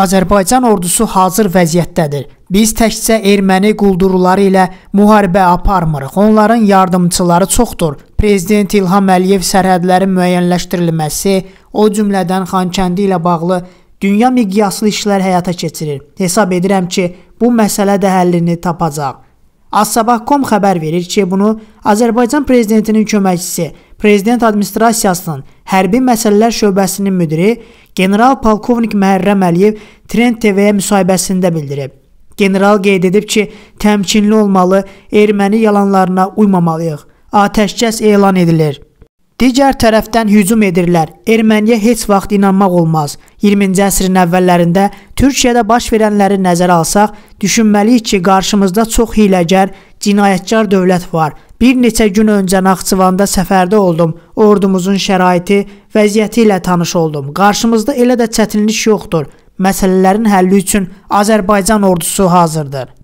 Azərbaycan ordusu hazır vəziyyətdədir. Biz təkcə erməni quldurları ilə müharibə aparmırıq. Onların yardımçıları çoxdur. Prezident İlham Əliyev sərhədlərin müəyyənləşdirilməsi, o cümlədən Xankəndi ilə bağlı dünya miqyaslı işlər həyata keçirir. Hesab edirəm ki, bu məsələ də həllini tapacaq. Assabah.com xəbər verir ki, bunu Azərbaycan prezidentinin köməkçisi Prezident Administrasiyasının Hərbi Məsələlər Şöbəsinin müdiri general polkovnik Məhərrəm Əliyev Trend TV-yə müsahibəsində bildirib. General qeyd edib ki, təmkinli olmalı, erməni yalanlarına uymamalıyıq. Atəşkəs elan edilir. Digər tərəfdən hücum edirlər. Erməniyə heç vaxt inanmaq olmaz. 20-ci əsrin əvvəllərində Türkiyədə baş verənləri nəzərə alsaq, düşünməliyik ki, qarşımızda çox hiləgər, cinayətkar dövlət var. Bir neçə gün öncə Naxçıvanda səfərdə oldum. Ordumuzun şəraiti, vəziyyəti ilə tanış oldum. Qarşımızda elə də çətinlik yoxdur. Məsələlərin həlli üçün Azərbaycan ordusu hazırdır.